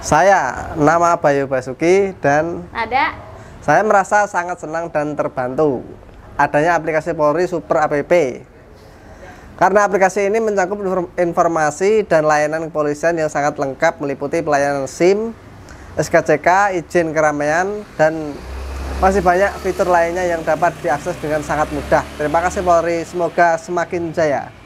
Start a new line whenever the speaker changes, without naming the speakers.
Saya nama Bayu Basuki dan ada saya merasa sangat senang dan terbantu adanya aplikasi Polri Super APP. Karena aplikasi ini mencakup informasi dan layanan kepolisian yang sangat lengkap meliputi pelayanan SIM, SKCK, izin keramaian dan masih banyak fitur lainnya yang dapat diakses dengan sangat mudah. Terima kasih Polri, semoga semakin jaya.